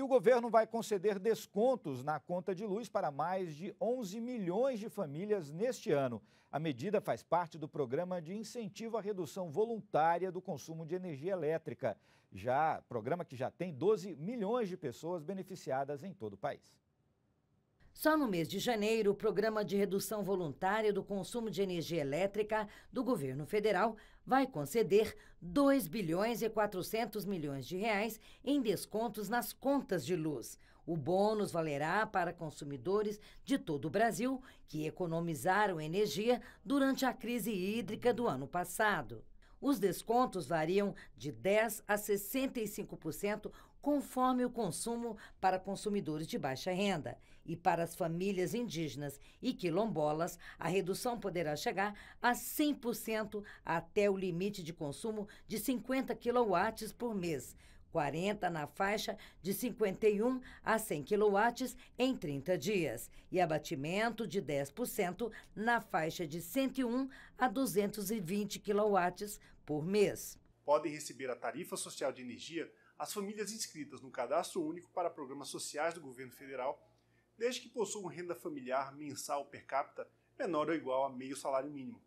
E o governo vai conceder descontos na conta de luz para mais de 11 milhões de famílias neste ano. A medida faz parte do programa de incentivo à redução voluntária do consumo de energia elétrica, já programa que já tem 12 milhões de pessoas beneficiadas em todo o país. Só no mês de janeiro, o Programa de Redução Voluntária do Consumo de Energia Elétrica do governo federal vai conceder 2 bilhões e 400 milhões de reais em descontos nas contas de luz. O bônus valerá para consumidores de todo o Brasil que economizaram energia durante a crise hídrica do ano passado. Os descontos variam de 10% a 65%, conforme o consumo para consumidores de baixa renda. E para as famílias indígenas e quilombolas, a redução poderá chegar a 100% até o limite de consumo de 50 kW por mês 40 na faixa de 51 a 100 kW em 30 dias e abatimento de 10% na faixa de 101 a 220 kW por mês. Podem receber a tarifa social de energia as famílias inscritas no Cadastro Único para Programas Sociais do Governo Federal, desde que possuam renda familiar mensal per capita menor ou igual a meio salário mínimo.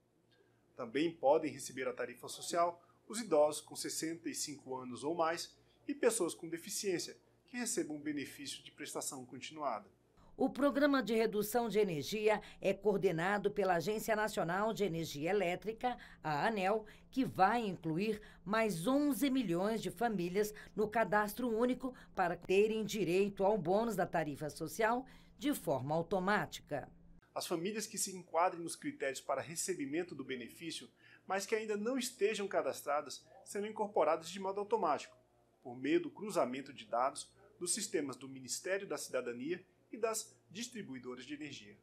Também podem receber a tarifa social os idosos com 65 anos ou mais e pessoas com deficiência que recebam benefício de prestação continuada. O programa de redução de energia é coordenado pela Agência Nacional de Energia Elétrica, a ANEL, que vai incluir mais 11 milhões de famílias no cadastro único para terem direito ao bônus da tarifa social de forma automática. As famílias que se enquadrem nos critérios para recebimento do benefício, mas que ainda não estejam cadastradas, serão incorporadas de modo automático por meio do cruzamento de dados dos sistemas do Ministério da Cidadania e das distribuidoras de energia.